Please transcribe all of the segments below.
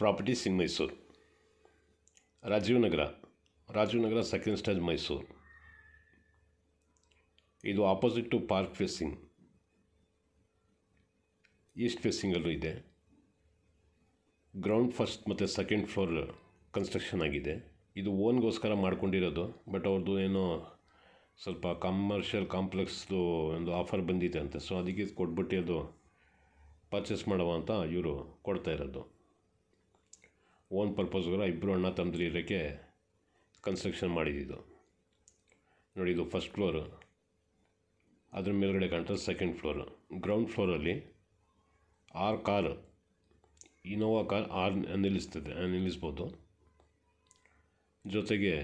properties in Mysuru Rajiv Nagar Rajiv Nagar second stage Mysuru ಇದು opposite to park facing east ಫೇಸಿಂಗಲ್ಲೂ ಇದೆ ಗ್ರೌಂಡ್ ಫಸ್ಟ್ ಮತ್ತು ಸೆಕೆಂಡ್ ಫ್ಲೋರ್ ಕನ್ಸ್ಟ್ರಕ್ಷನ್ ಆಗಿದೆ ಇದು ಓನ್ಗೋಸ್ಕರ ಮಾಡ್ಕೊಂಡಿರೋದು ಬಟ್ ಅವ್ರದ್ದು ಏನೋ ಸ್ವಲ್ಪ ಕಮರ್ಷಿಯಲ್ ಕಾಂಪ್ಲೆಕ್ಸ್ದು ಒಂದು ಆಫರ್ ಬಂದಿದೆ ಅಂತ ಸೊ ಅದಕ್ಕೆ ಕೊಟ್ಬಿಟ್ಟು ಅದು ಪರ್ಚೇಸ್ ಮಾಡುವ ಅಂತ ಇವರು ಕೊಡ್ತಾ ಇರೋದು ಓನ್ ಪರ್ಪಸ್ಗಳ ಇಬ್ಬರು ಅಣ್ಣ ತಂದ್ರಿ ಇರೋಕ್ಕೆ ಕನ್ಸ್ಟ್ರಕ್ಷನ್ ಮಾಡಿದ್ದು ನೋಡಿ ಇದು ಫಸ್ಟ್ ಫ್ಲೋರು ಅದ್ರ ಮೇಲ್ಗಡೆ ಕಾಣ್ತದೆ ಸೆಕೆಂಡ್ ಫ್ಲೋರು ಗ್ರೌಂಡ್ ಫ್ಲೋರಲ್ಲಿ ಆರು ಕಾರ್ ಇನೋವಾ ಕಾರ್ ಆರ್ ನಿಲ್ಲಿಸ್ತದೆ ನಿಲ್ಲಿಸ್ಬೋದು ಜೊತೆಗೆ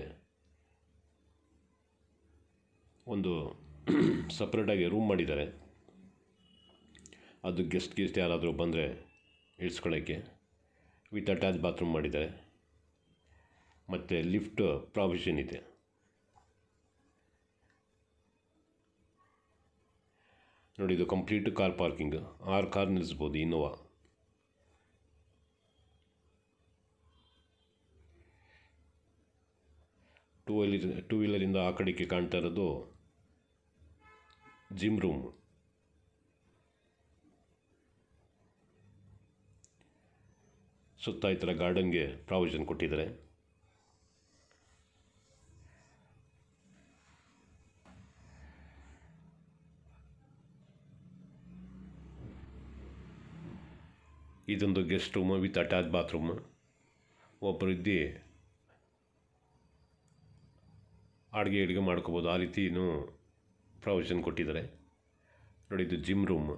ಒಂದು ಸಪ್ರೇಟಾಗಿ ರೂಮ್ ಮಾಡಿದ್ದಾರೆ ಅದು ಗೆಸ್ಟ್ ಗೆಸ್ಟ್ ಯಾರಾದರೂ ಬಂದರೆ ಇಳಿಸ್ಕೊಳ್ಳೋಕ್ಕೆ ವಿತ್ ಅಟ್ಯಾಚ್ ಬಾತ್ರೂಮ್ ಮಾಡಿದ್ದಾರೆ ಮತ್ತು ಲಿಫ್ಟ್ ಪ್ರಾವಿಷನ್ ಇದೆ ನೋಡಿ ಇದು ಕಂಪ್ಲೀಟ್ ಕಾರ್ ಪಾರ್ಕಿಂಗ್ ಆರ್ ಕಾರ್ ನಿಲ್ಲಿಸ್ಬೋದು ಇನ್ನೋವಾ ಟೂ ವೀಲರ್ ಟೂ ವೀಲರಿಂದ ಆ ಕಡೆಗೆ ಕಾಣ್ತಾ ಇರೋದು ಜಿಮ್ ರೂಮ್ ಸುತ್ತ ಈ ಥರ ಗಾರ್ಡನ್ಗೆ ಪ್ರಾವಿಷನ್ ಕೊಟ್ಟಿದ್ದಾರೆ ಇದೊಂದು guest room with attach bathroom ಒಬ್ಬರು ಇದ್ದು ಅಡುಗೆ ಅಡುಗೆ ಮಾಡ್ಕೋಬೋದು ಆ ರೀತಿಯೂ ಪ್ರಾವಿಷನ್ ಕೊಟ್ಟಿದ್ದಾರೆ ನೋಡಿ ಇದು ಜಿಮ್ ರೂಮ್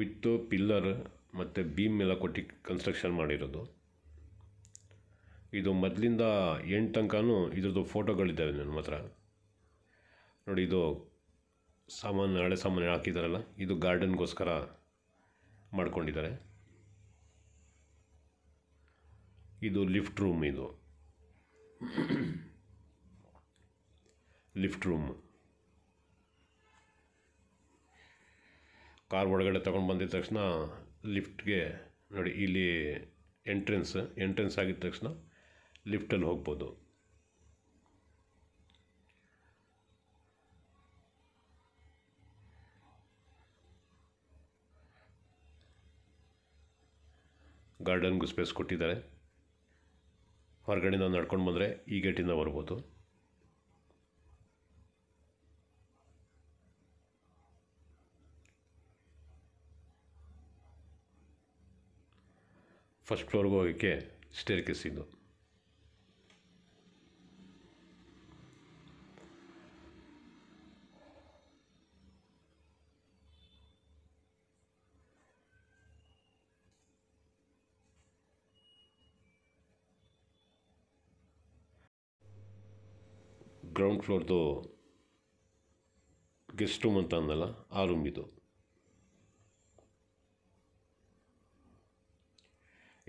ವಿತ್ ಪಿಲ್ಲರ್ ಮತ್ತು ಬೀಮ್ ಎಲ್ಲ ಕೊಟ್ಟು ಕನ್ಸ್ಟ್ರಕ್ಷನ್ ಮಾಡಿರೋದು ಇದು ಮೊದಲಿಂದ ಎಂಟು ತನಕನೂ ಇದ್ರದ್ದು ಫೋಟೋಗಳಿದ್ದಾವೆ ನನ್ನ ಹತ್ರ ನೋಡಿ ಇದು ಸಾಮಾನು ಹಳೆ ಸಾಮಾನು ಹಾಕಿದ್ದಾರಲ್ಲ ಇದು ಗಾರ್ಡನ್ಗೋಸ್ಕರ ಮಾಡ್ಕೊಂಡಿದ್ದಾರೆ ಇದು ಲಿಫ್ಟ್ ರೂಮ್ ಇದು ಲಿಫ್ಟ್ ರೂಮ್ ಕಾರ್ ಒಳಗಡೆ ತಗೊಂಡು ಬಂದಿದ ತಕ್ಷಣ ಲಿಫ್ಟ್ಗೆ ನೋಡಿ ಇಲ್ಲಿ ಎಂಟ್ರೆನ್ಸ್ ಎಂಟ್ರೆನ್ಸ್ ಆಗಿದ ತಕ್ಷಣ ಲಿಫ್ಟಲ್ಲಿ ಹೋಗ್ಬೋದು ಗಾರ್ಡನ್ಗೂ ಸ್ಪೇಸ್ ಕೊಟ್ಟಿದ್ದಾರೆ ಹೊರಗಡೆ ನಾವು ನಡ್ಕೊಂಡು ಬಂದರೆ ಈ ಗೇಟಿಂದ ಬರ್ಬೋದು ಫಸ್ಟ್ ಫ್ಲೋರ್ಗೆ ಹೋಗೋಕ್ಕೆ ಸ್ಟೇರ್ ಕೇಸ್ ಗ್ರೌಂಡ್ ಫ್ಲೋರ್ದು ಗೆಸ್ಟ್ ರೂಮ್ ಅಂತ ಅಂದಲ್ಲ ಆ ರೂಮ್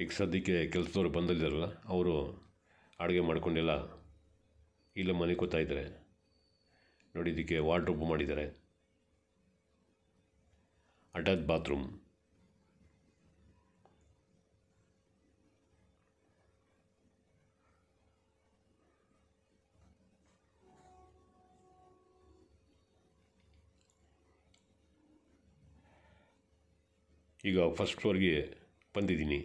ಈಗ ಸದ್ಯಕ್ಕೆ ಕೆಲಸದವ್ರು ಬಂದಿದ್ದಾರಲ್ಲ ಅವರು ಅಡುಗೆ ಮಾಡಿಕೊಂಡೆಲ್ಲ ಇಲ್ಲ ಮನೆ ಕೂತಾ ಇದ್ದಾರೆ ನೋಡಿ ಇದಕ್ಕೆ ವಾರ್ಡ್ರೋಬ್ ಮಾಡಿದ್ದಾರೆ ಅಟ್ಯಾಚ್ ಬಾತ್ರೂಮ್ ಈಗ ಫಸ್ಟ್ ಫ್ಲೋರ್ಗೆ ಬಂದಿದ್ದೀನಿ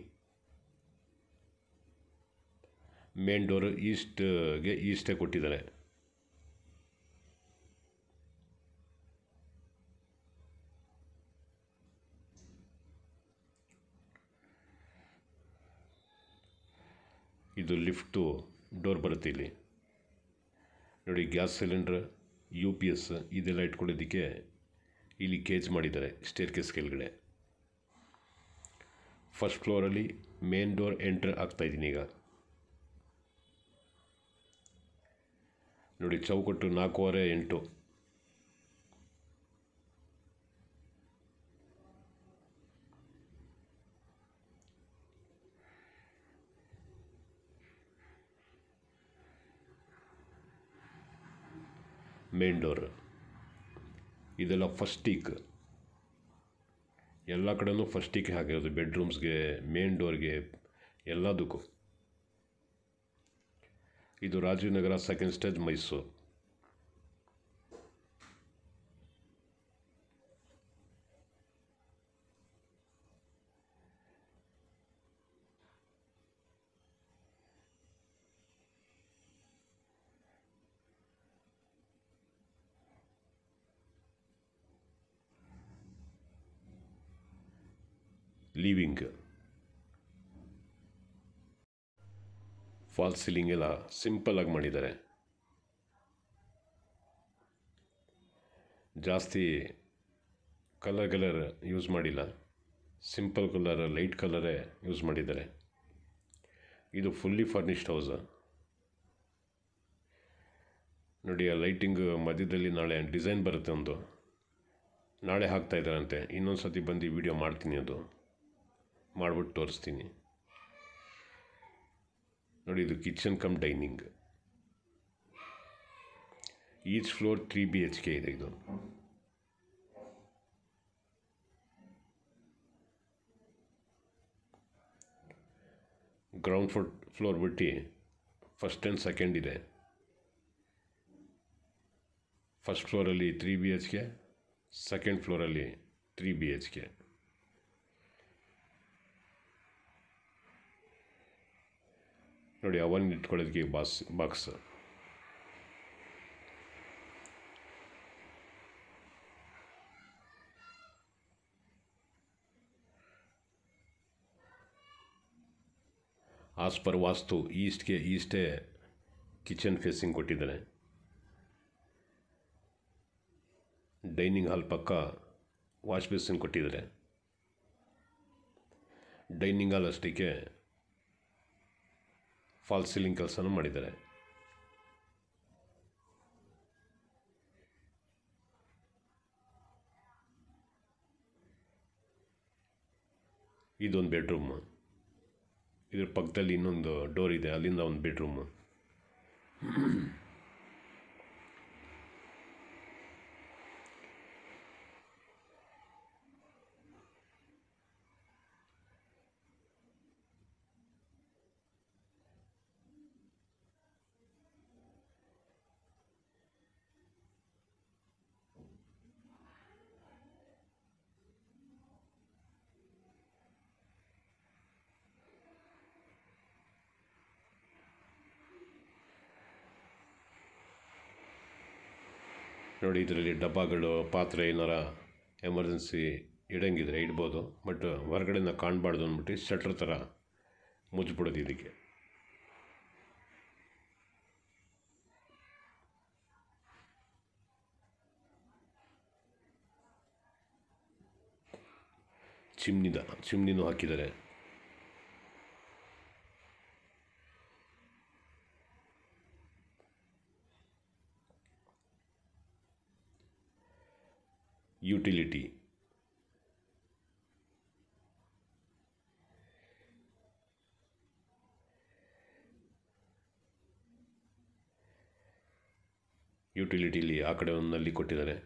ಮೇನ್ ಡೋರ್ ಈಸ್ಟ್ಗೆ ಈಸ್ಟೇ ಕೊಟ್ಟಿದ್ದಾರೆ ಇದು ಲಿಫ್ಟು ಡೋರ್ ಬರುತ್ತೆ ಇಲ್ಲಿ ನೋಡಿ gas cylinder U P S ಇದೆಲ್ಲ ಇಟ್ಕೊಳ್ಳೋದಕ್ಕೆ ಇಲ್ಲಿ ಕೇಜ್ ಮಾಡಿದ್ದಾರೆ ಸ್ಟೇರ್ ಕೇಸ್ ಕೆಳಗಡೆ ಫಸ್ಟ್ ಫ್ಲೋರಲ್ಲಿ ಮೇನ್ ಡೋರ್ ಎಂಟ್ರ್ ಆಗ್ತಾಯಿದ್ದೀನಿ ಈಗ ನೋಡಿ ಚೌಕಟ್ಟು ನಾಲ್ಕೂವರೆ ಎಂಟು ಮೇನ್ ಡೋರ್ ಇದೆಲ್ಲ ಫಸ್ಟಿಕ್ ಎಲ್ಲ ಕಡೆಯೂ ಫಸ್ಟಿಕ್ ಹಾಕಿರೋದು ಬೆಡ್ರೂಮ್ಸ್ಗೆ ಮೇನ್ ಡೋರ್ಗೆ ಎಲ್ಲದಕ್ಕೂ ಇದು Rajiv Nagar second stage Mysuru fall ceiling ಎಲ್ಲ ಸಿಂಪಲ್ಲಾಗಿ ಮಾಡಿದ್ದಾರೆ ಜಾಸ್ತಿ ಕಲರ್ ಕಲರ್ ಯೂಸ್ ಮಾಡಿಲ್ಲ ಸಿಂಪಲ್ ಕಲರ್ ಲೈಟ್ ಕಲರೇ ಯೂಸ್ ಮಾಡಿದ್ದಾರೆ ಇದು ಫುಲ್ಲಿ ಫರ್ನಿಶ್ಡ್ ಹೌಸ ನೋಡಿ ಆ ಲೈಟಿಂಗ್ ಮಧ್ಯದಲ್ಲಿ ನಾಳೆ ಡಿಸೈನ್ ಬರುತ್ತೆ ಒಂದು ನಾಳೆ ಹಾಕ್ತಾ ಇನ್ನೊಂದು ಸತಿ ಬಂದು ವಿಡಿಯೋ ಮಾಡ್ತೀನಿ ಅದು ಮಾಡಿಬಿಟ್ಟು ತೋರಿಸ್ತೀನಿ ᱱᱚಡಿ ᱫᱚ ᱠᱤᱪᱮᱱ ᱠᱚᱢ ଡାଇନିଂ ᱤᱪ ᱯᱷᱞᱚᱨ 3 ᱵᱤ ᱮᱪ ᱠᱮ ᱫᱮᱠᱷ ᱜᱚᱱ ᱜ્રાઉન્ડ ᱯᱷᱞᱚᱨ ᱵᱩᱴᱴᱤ ᱦᱮ ᱯᱷᱟᱨᱥᱴ ᱮᱱᱰ ᱥᱮᱠᱮᱱᱰ ᱤᱫᱮ ᱯᱷᱟᱨᱥᱴ ᱯᱷᱞᱚᱨ ᱨᱮ 3 B H K second floor ᱨᱮ 3 ᱵᱤ ᱮᱪ ᱠᱮ ನೋಡಿ ಅವನ್ ಇಟ್ಕೊಳ್ಳೋದಕ್ಕೆ ಬಾಸ್ ಬಾಕ್ಸ್ ಆಸ್ಪರ್ ವಾಸ್ತು ಈಸ್ಟ್ಗೆ ಈಸ್ಟೇ ಕಿಚನ್ ಫೇಸಿಂಗ್ ಕೊಟ್ಟಿದ್ದಾರೆ ಡೈನಿಂಗ್ ಹಾಲ್ ಪಕ್ಕ ವಾಶ್ ಬೇಸಿನ್ ಕೊಟ್ಟಿದ್ದಾರೆ ಡೈನಿಂಗ್ ಹಾಲ್ ಅಷ್ಟಕ್ಕೆ ಫಾಲ್ ಸೀಲಿಂಗ್ ಕೆಲಸನೂ ಮಾಡಿದ್ದಾರೆ ಇದೊಂದು ಬೆಡ್ರೂಮ್ ಇದ್ರ ಪಕ್ಕದಲ್ಲಿ ಇನ್ನೊಂದು ಡೋರ್ ಇದೆ ಅಲ್ಲಿಂದ ಒಂದು ಬೆಡ್ರೂಮು ನೋಡಿ ಇದರಲ್ಲಿ ಡಬ್ಬಾಗಳು ಪಾತ್ರೆ ಏನಾರ ಎಮರ್ಜೆನ್ಸಿ ಇಡಂಗಿದ್ರೆ ಇಡ್ಬೋದು ಬಟ್ ಹೊರಗಡೆನ ಕಾಣಬಾರ್ದು ಅಂದ್ಬಿಟ್ಟು ಶಟ್ರ್ ಥರ ಮುಚ್ಚಿಬಿಡೋದು ಇದಕ್ಕೆ ಚಿಮ್ನಿದ ಚಿಮ್ನಿನೂ ಹಾಕಿದ್ದಾರೆ ಯುಟಿಲಿಟಿ ಯುಟಿಲಿಟಿಲಿ ಆ ಕಡೆ ಒಂದಲ್ಲಿ ಕೊಟ್ಟಿದ್ದಾರೆ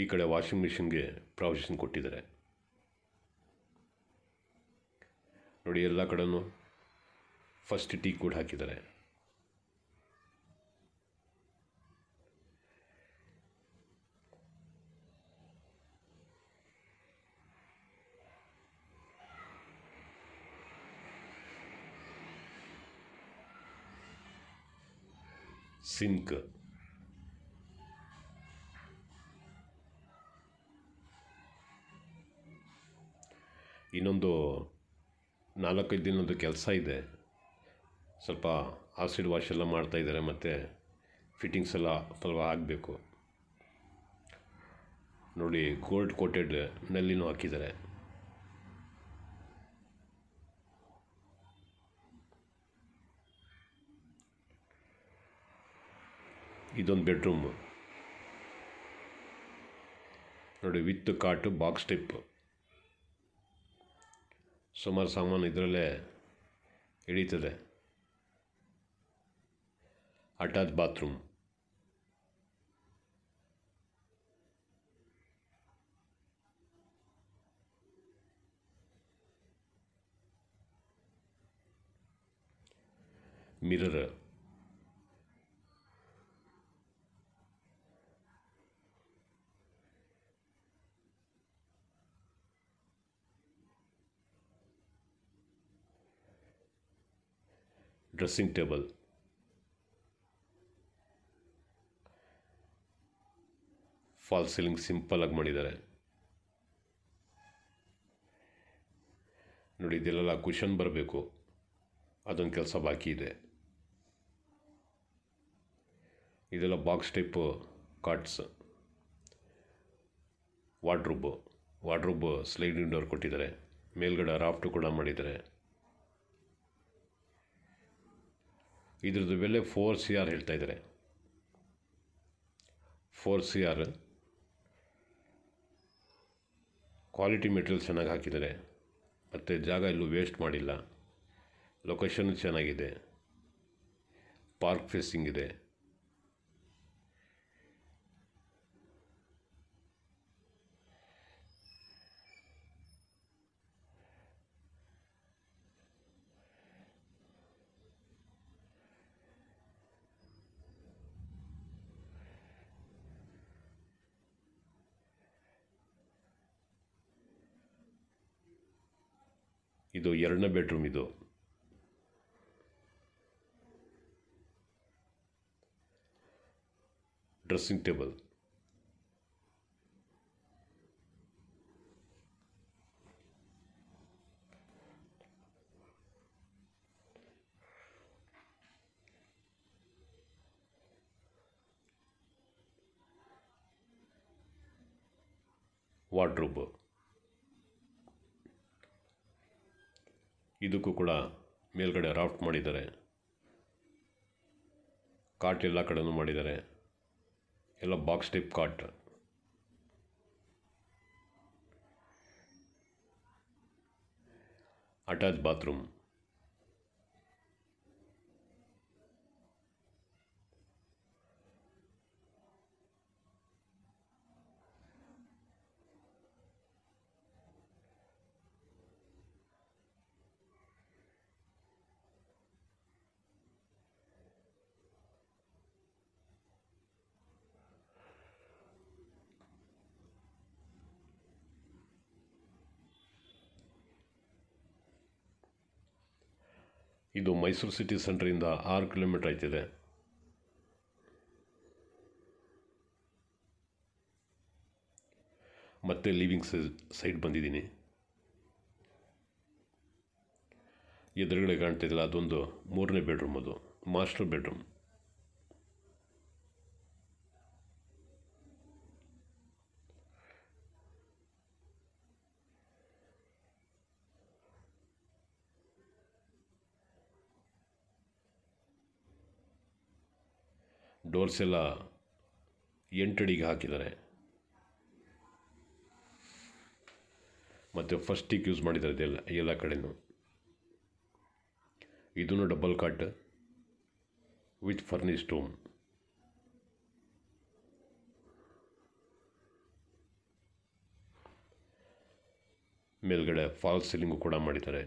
ಈ ಕಡೆ ವಾಷಿಂಗ್ ಮಿಷಿನ್ಗೆ ಪ್ರಾವಿಷನ್ ಕೊಟ್ಟಿದ್ದಾರೆ ನೋಡಿ ಎಲ್ಲ ಕಡೆಯೂ ಫಸ್ಟ್ ಟೀ ಕೂಡ ಹಾಕಿದ್ದಾರೆ ಸಿಂಕ್ ಇನ್ನೊಂದು ನಾಲ್ಕೈದು ಒಂದು ಕೆಲಸ ಇದೆ ಸ್ವಲ್ಪ ಆಸಿಡ್ ವಾಶ್ ಎಲ್ಲ ಮಾಡ್ತಾಯಿದ್ದಾರೆ ಮತ್ತು ಫಿಟ್ಟಿಂಗ್ಸ್ ಎಲ್ಲ ಸ್ವಲ್ಪ ಆಗಬೇಕು ನೋಡಿ ಗೋಲ್ಡ್ ಕೋಟೆಡ್ ನಲ್ಲಿನೂ ಹಾಕಿದ್ದಾರೆ ಇದೊಂದು ಬೆಡ್ರೂಮ್ ನೋಡಿ ವಿತ್ ಕಾಟು ಬಾಕ್ಸ್ ಟಿಪ್ ಸುಮಾರು ಸಾಮಾನು ಇದರಲ್ಲೇ ಹಿಡೀತದೆ attach bathroom mirror dressing table fall ceiling simple ಆಗಿ ಮಾಡಿದ್ದಾರೆ ನೋಡಿ ಇದೆಲ್ಲ ಕುಷನ್ ಬರಬೇಕು ಅದೊಂದು ಕೆಲಸ ಬಾಕಿ ಇದೆ ಇದೆಲ್ಲ box type cots wardrobe wardrobe sliding door ಕೊಟ್ಟಿದ್ದಾರೆ ಮೇಲ್ಗಡೆ ರಾಫ್ಟು ಕೂಡ ಮಾಡಿದ್ದಾರೆ ಇದ್ರದ್ದು ಬೆಲೆ ಫೋರ್ ಸಿ ಆರ್ ಹೇಳ್ತಾ ಇದ್ದಾರೆ four C R quality material ಚೆನ್ನಾಗಿ ಹಾಕಿದ್ದಾರೆ ಮತ್ತು ಜಾಗ ಎಲ್ಲೂ ವೇಸ್ಟ್ ಮಾಡಿಲ್ಲ ಲೊಕೇಶನ್ ಚೆನ್ನಾಗಿದೆ ಪಾರ್ಕ್ ಫೇಸಿಂಗ್ ಇದೆ ಇದು ಎರಡನೇ ಬೆಡ್ರೂಮ್ ಇದು ಡ್ರೆಸ್ಸಿಂಗ್ ಟೇಬಲ್ ವಾರ್ಡ್ರೋಬ್ ಇದಕ್ಕೂ ಕೂಡ ಮೇಲ್ಗಡೆ ರಾಫ್ಟ್ ಮಾಡಿದ್ದಾರೆ ಕಾಟ್ ಎಲ್ಲ ಕಡೆಯೂ ಮಾಡಿದ್ದಾರೆ ಎಲ್ಲ box type cot attach bathroom ಇದು ಮೈಸೂರು ಸಿಟಿ ಸೆಂಟ್ರಿಂದ ಆರು ಕಿಲೋಮೀಟರ್ ಆಯ್ತಿದೆ ಮತ್ತೆ ಲಿವಿಂಗ್ ಸೈಡ್ ಬಂದಿದ್ದೀನಿ ಎದುರುಗಡೆ ಕಾಣ್ತಿದ್ದಿಲ್ಲ ಅದೊಂದು ಮೂರನೇ ಬೆಡ್ರೂಮ್ ಅದು ಮಾಸ್ಟರ್ ಬೆಡ್ರೂಮ್ ಡೋರ್ಸ್ ಎಲ್ಲ ಎಂಟಡಿಗೆ ಹಾಕಿದ್ದಾರೆ ಮತ್ತು ಫಸ್ಟಿಗೆ ಯೂಸ್ ಮಾಡಿದ್ದಾರೆ ಇದೆಲ್ಲ ಎಲ್ಲ ಕಡೆಯೂ ಇದೂ double cot with furnished room ಮೇಲ್ಗಡೆ ಫಾಲ್ಸ್ ಸೀಲಿಂಗು ಕೂಡ ಮಾಡಿದ್ದಾರೆ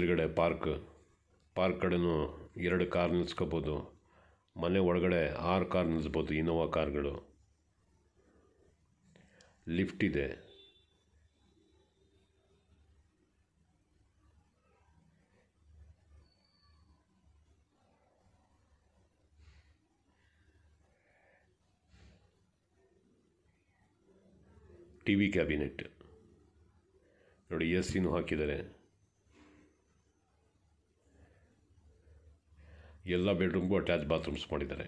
ಎದುರುಗಡೆ ಪಾರ್ಕ್ ಪಾರ್ಕ್ ಕಡೆನೂ ಎರಡು ಕಾರ್ ನಿಲ್ಸ್ಕೋಬೋದು ಮನೆ ಒಳಗಡೆ ಆರು ಕಾರ್ ನಿಲ್ಲಿಸ್ಬೋದು ಇನೋವಾ ಕಾರ್ಗಳು ಲಿಫ್ಟ್ ಇದೆ ಟಿ ವಿ ಕ್ಯಾಬಿನೆಟ್ ನೋಡಿ ಎ ಸಿನೂ ಹಾಕಿದ್ದಾರೆ ಎಲ್ಲ ಬೆಡ್ರೂಮ್ಗೂ ಅಟ್ಯಾಚ್ ಬಾತ್ರೂಮ್ಸ್ ಮಾಡಿದ್ದಾರೆ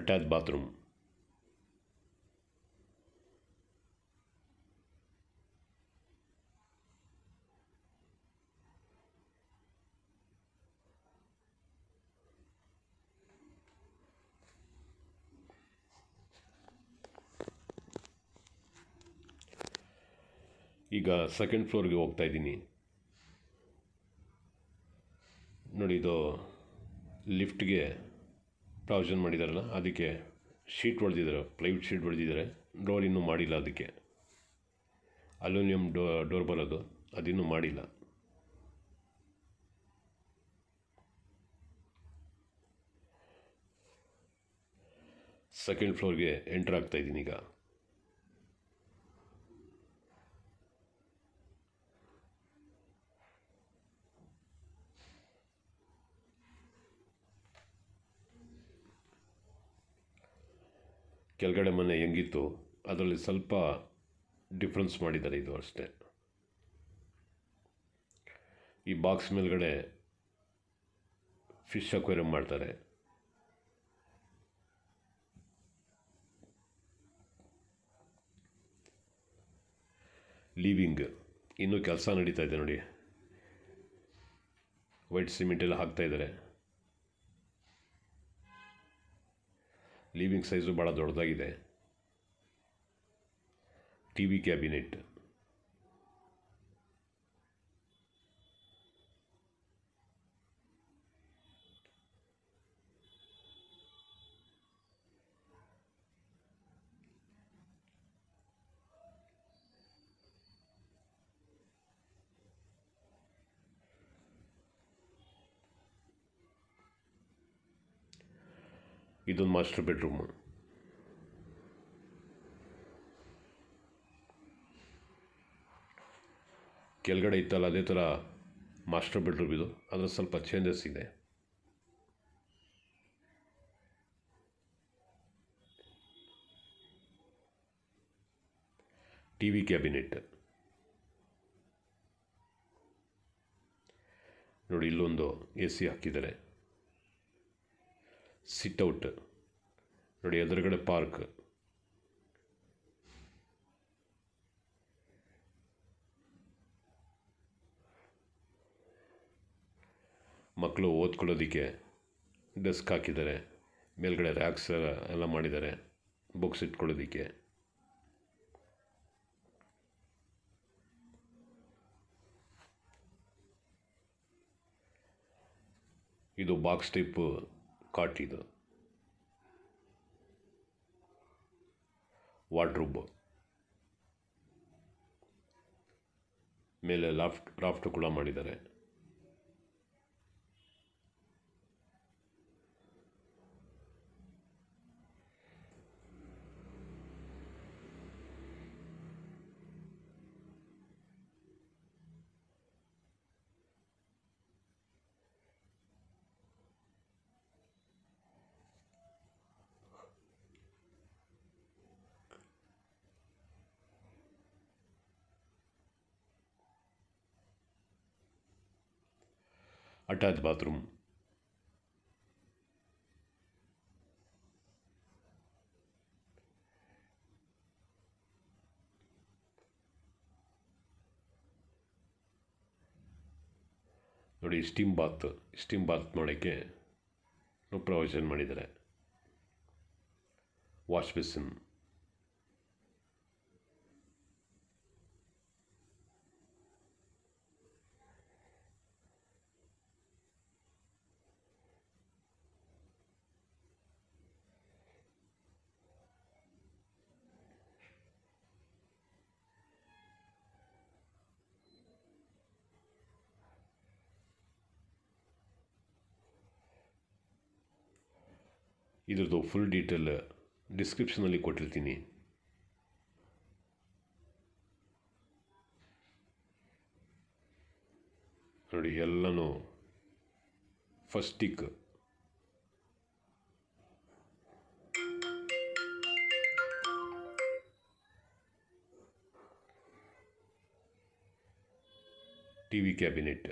ಅಟ್ಯಾಚ್ ಬಾತ್ರೂಮ್ ಈಗ ಸೆಕೆಂಡ್ ಫ್ಲೋರ್ಗೆ ಹೋಗ್ತಾ ಇದ್ದೀನಿ ನೋಡಿ ಇದು ಲಿಫ್ಟ್ಗೆ ಪ್ರಾವಿಷನ್ ಮಾಡಿದಾರಲ್ಲ ಅದಕ್ಕೆ ಶೀಟ್ ಹೊಡೆದಿದ್ದಾರೆ ಪ್ಲೈವುಡ್ ಶೀಟ್ ಹೊಡೆದಿದ್ದಾರೆ ಡೋರ್ ಇನ್ನೂ ಮಾಡಿಲ್ಲ ಅದಕ್ಕೆ ಅಲ್ಯೂಮಿನಿಯಂ ಡೋ ಡೋರ್ ಬರೋದು ಅದಿನ್ನೂ ಮಾಡಿಲ್ಲ ಸೆಕೆಂಡ್ ಫ್ಲೋರ್ಗೆ ಎಂಟ್ರ್ ಆಗ್ತಾಯಿದ್ದೀನಿ ಈಗ ಕೆಳಗಡೆ ಮನೆ ಹೆಂಗಿತ್ತು ಅದರಲ್ಲಿ ಸ್ವಲ್ಪ ಡಿಫ್ರೆನ್ಸ್ ಮಾಡಿದ್ದಾರೆ ಇದು ಅಷ್ಟೇ ಈ ಬಾಕ್ಸ್ ಮೇಲ್ಗಡೆ ಫಿಶ್ ಅಕ್ವೇರಿಯಂ ಮಾಡ್ತಾರೆ ಲೀವಿಂಗ್ ಇನ್ನೂ ಕೆಲಸ ನಡೀತಾ ಇದೆ ನೋಡಿ ವೈಟ್ ಸಿಮೆಂಟ್ ಹಾಕ್ತಾ ಇದ್ದಾರೆ ಲೀವಿಂಗ್ ಸೈಜು ಭಾಳ ದೊಡ್ಡದಾಗಿದೆ ಟಿ ವಿ ಕ್ಯಾಬಿನೆಟ್ ಇದೊಂದು ಮಾಸ್ಟರ್ ಬೆಡ್ರೂಮು ಕೆಳಗಡೆ ಇತ್ತಲ್ಲ ಅದೇ ಥರ ಮಾಸ್ಟರ್ ಬೆಡ್ರೂಮ್ ಇದು ಅದರ ಸ್ವಲ್ಪ ಚೇಂಜಸ್ ಇದೆ ಟಿ ವಿ ಕ್ಯಾಬಿನೆಟ್ ನೋಡಿ ಇಲ್ಲೊಂದು ಎ ಸಿ ಹಾಕಿದ್ದಾರೆ ಸಿಟ್ಔಟ್ ನೋಡಿ ಎದುರುಗಡೆ ಪಾರ್ಕ್ ಮಕ್ಕಳು ಓದ್ಕೊಳ್ಳೋದಕ್ಕೆ ಡೆಸ್ಕ್ ಹಾಕಿದ್ದಾರೆ ಮೇಲ್ಗಡೆ ರ್ಯಾಕ್ಸ್ ಎಲ್ಲ ಮಾಡಿದ್ದಾರೆ ಬುಕ್ಸ್ ಇಟ್ಕೊಳ್ಳೋದಕ್ಕೆ ಇದು ಬಾಕ್ಸ್ ಟೈಪ್ ಕಾಟ್ ಇದು ವಾರ್ಡ್ರೋಬ್ ಮೇಲೆ ಲಾಫ್ಟ್ ರಾಫ್ಟ್ ಕೂಡ ಮಾಡಿದ್ದಾರೆ ಅಟ್ಯಾಚ್ ಬಾತ್ರೂಮ್ ನೋಡಿ ಸ್ಟೀಮ್ ಬಾತ್ ಸ್ಟೀಮ್ ಬಾತ್ ನೋಡೋಕ್ಕೆ ಪ್ರೊವಿಷನ್ ಮಾಡಿದ್ದಾರೆ ವಾಶ್ ಇದ್ರದ್ದು ಫುಲ್ ಡೀಟೇಲ್ ಡಿಸ್ಕ್ರಿಪ್ಷನಲ್ಲಿ ಕೊಟ್ಟಿರ್ತೀನಿ ನೋಡಿ ಎಲ್ಲನೂ ಫಸ್ಟಿಕ್ ಟಿ ವಿ ಕ್ಯಾಬಿನೆಟ್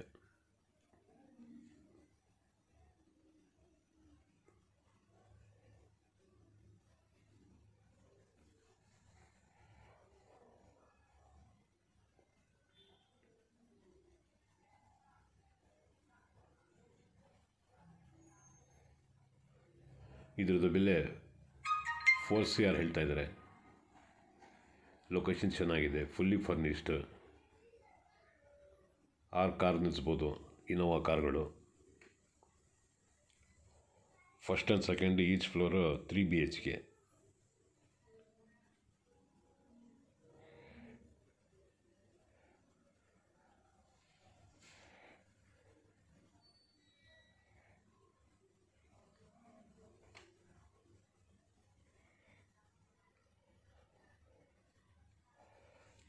ಇದ್ರದ್ದು ಬೆಲೆ ಫೋರ್ ಸಿ ಆರ್ ಹೇಳ್ತಾ ಇದ್ದಾರೆ ಲೊಕೇಶನ್ ಚೆನ್ನಾಗಿದೆ ಫುಲ್ಲಿ ಫರ್ನಿಶ್ಡ್ ಆರು ಕಾರ್ ನಿಲ್ಲಿಸ್ಬೋದು ಇನೋವಾ ಕಾರ್ಗಳು first and second each floor three B H K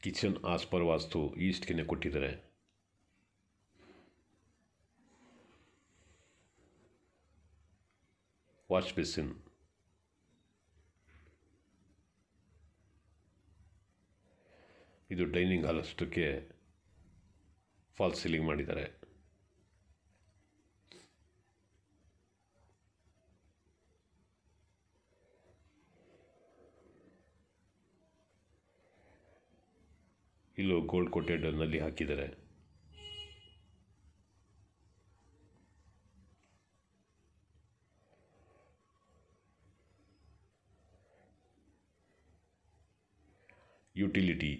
kitchen as per vastu ಈಸ್ಟ್ಗೆನೆ ಕೊಟ್ಟಿದ್ದಾರೆ ವಾಶ್ ಬೇಸಿನ್ ಇದು ಡೈನಿಂಗ್ ಹಾಲ್ ಅಷ್ಟಕ್ಕೆ ಫಾಲ್ಸ್ ಸೀಲಿಂಗ್ ಮಾಡಿದ್ದಾರೆ ಇಲ್ಲೂ ಗೋಲ್ಡ್ ಕೋಟೆಡ್ನಲ್ಲಿ ಹಾಕಿದ್ದಾರೆ ಯುಟಿಲಿಟಿ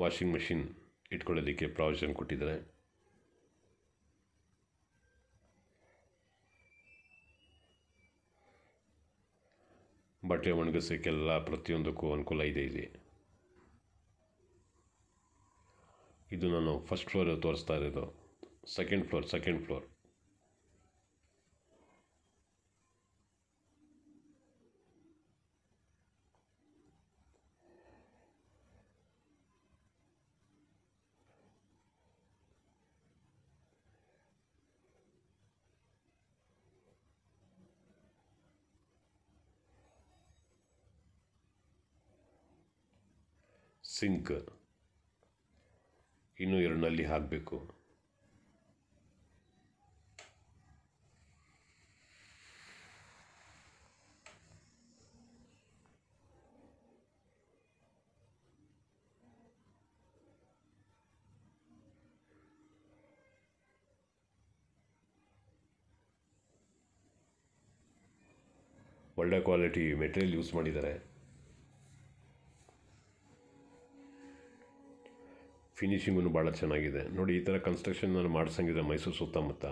ವಾಷಿಂಗ್ ಮೆಷಿನ್ ಇಟ್ಕೊಳ್ಳೋದಕ್ಕೆ ಪ್ರಾವಿಷನ್ ಕೊಟ್ಟಿದ್ದಾರೆ ಬಟ್ಟೆ ಒಣಗಿಸೋಕ್ಕೆಲ್ಲ ಪ್ರತಿಯೊಂದಕ್ಕೂ ಅನುಕೂಲ ಇದೆ ಇಲ್ಲಿ ಇದು ನಾನು ಫಸ್ಟ್ ಫ್ಲೋರಲ್ಲಿ ತೋರಿಸ್ತಾ ಇರೋದು second floor second floor sink ಇನ್ನೂ ಎರಡು ನಲ್ಲಿ ಹಾಕಬೇಕು ಒಳ್ಳೆ ಕ್ವಾಲಿಟಿ ಮೆಟೀರಿಯಲ್ ಯೂಸ್ ಮಾಡಿದ್ದಾರೆ ಫಿನಿಷಿಂಗೂ ಭಾಳ ಚೆನ್ನಾಗಿದೆ ನೋಡಿ ಈ ಥರ ಕನ್ಸ್ಟ್ರಕ್ಷನ್ ನಾನು ಮಾಡಿಸಂಗಿದ್ರೆ ಮೈಸೂರು ಸುತ್ತಮುತ್ತ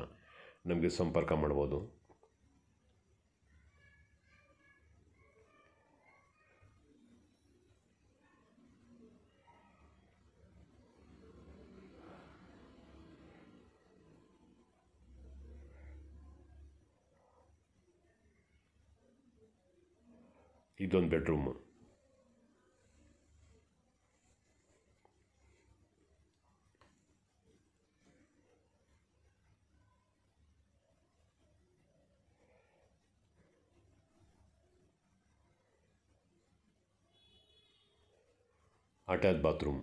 ನಮಗೆ ಸಂಪರ್ಕ ಮಾಡ್ಬೋದು ಇದೊಂದು bedroom attached bathroom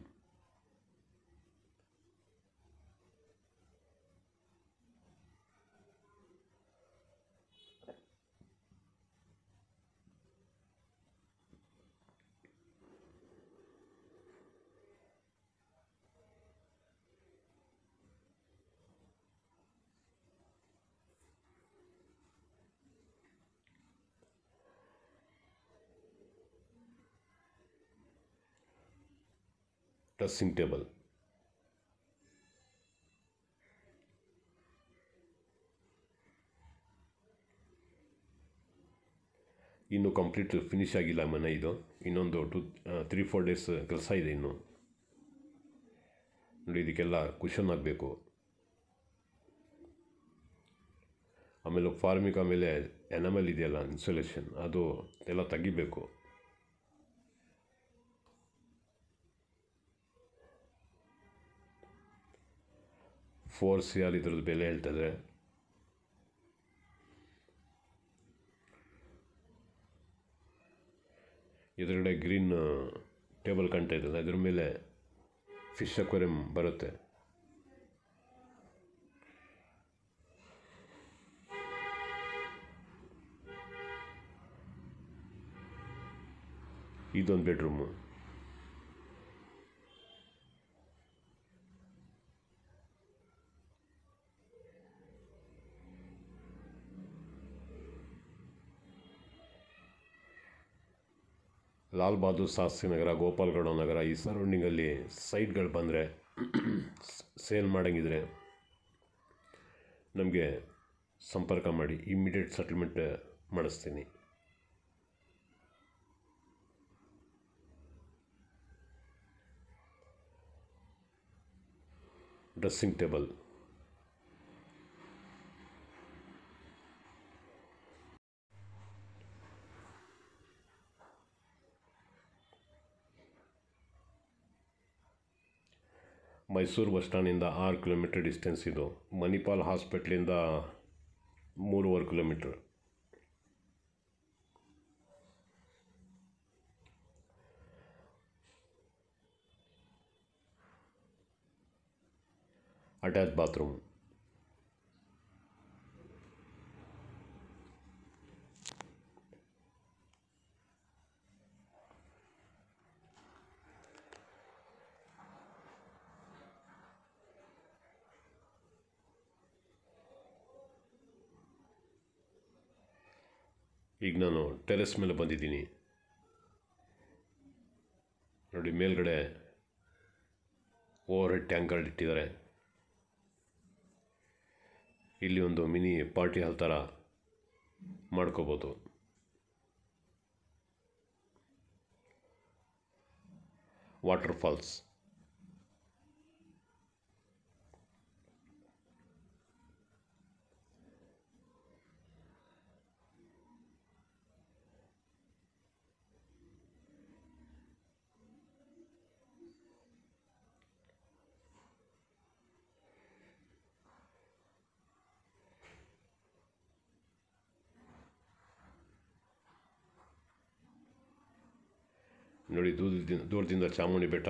dressing table ಇನ್ನು ಕಂಪ್ಲೀಟ್ ಫಿನಿಶ್ ಆಗಿಲ್ಲ ಮನೆ ಇದು ಇನ್ನೊಂದು ಟು ತ್ರೀ ಫೋರ್ ಡೇಸ್ ಕೆಲಸ ಇದೆ ಇನ್ನು ನೋಡಿ ಇದಕ್ಕೆಲ್ಲ ಕುಶನ್ ಆಗಬೇಕು ಆಮೇಲೆ ಫಾರ್ಮಿಗೆ ಆಮೇಲೆ ಎನಮಲ್ ಇದೆಯಲ್ಲ ಇನ್ಸುಲೇಷನ್ ಅದು ಎಲ್ಲ ತೆಗಿಬೇಕು ಫೋರ್ ಸಿ ಆರ್ ಇದ್ರದ್ದು ಬೆಲೆ ಹೇಳ್ತದೆ ಎದುರುಗಡೆ ಗ್ರೀನ್ ಟೇಬಲ್ ಕಾಣ್ತಾ ಇದೆ ಅದ್ರ ಮೇಲೆ ಫಿಶ್ ಅಕ್ವೇರಿಯಂ ಬರುತ್ತೆ ಇದೊಂದು ಬೆಡ್ರೂಮು ಲಾಲ್ ಬಹದ್ದೂರ್ ಶಾಸ್ತ್ರಿ ನಗರ ಗೋಪಾಲ್ಗೌಡ ನಗರ ಈ ಸರೌಂಡಿಂಗಲ್ಲಿ ಸೈಟ್ಗಳು ಬಂದರೆ ಸೇಲ್ ಮಾಡೋಂಗಿದ್ರೆ ನಮಗೆ ಸಂಪರ್ಕ ಮಾಡಿ ಇಮ್ಮಿಡಿಯೇಟ್ ಸೆಟಲ್ಮೆಂಟ್ ಮಾಡಿಸ್ತೀನಿ ಡ್ರೆಸ್ಸಿಂಗ್ ಟೇಬಲ್ ಮೈಸೂರು ಬಸ್ ಸ್ಟ್ಯಾಂಡಿಂದ ಆರು ಕಿಲೋಮೀಟ್ರ್ ಡಿಸ್ಟೆನ್ಸ್ ಇದು ಮಣಿಪಾಲ್ ಹಾಸ್ಪಿಟ್ಲಿಂದ ಮೂರುವರೆ ಕಿಲೋಮೀಟ್ರ್ ಅಟ್ಯಾಚ್ ಬಾತ್ರೂಮ್ ಈಗ ನಾನು ಟೆರೆಸ್ ಮೇಲೆ ಬಂದಿದ್ದೀನಿ ನೋಡಿ ಮೇಲ್ಗಡೆ ಓವರ್ ಹೆಡ್ ಟ್ಯಾಂಕರ್ ಇಟ್ಟಿದ್ದಾರೆ ಇಲ್ಲಿ ಒಂದು ಮಿನಿ ಪಾರ್ಟಿ ಹಾಲ್ ಥರ ಮಾಡ್ಕೋಬೋದು ವಾಟರ್ ಫಾಲ್ಸ್ ನೋಡಿ ದೂರದಿಂದ ದೂರದಿಂದ ಚಾಮುಂಡಿ ಬೆಟ್ಟ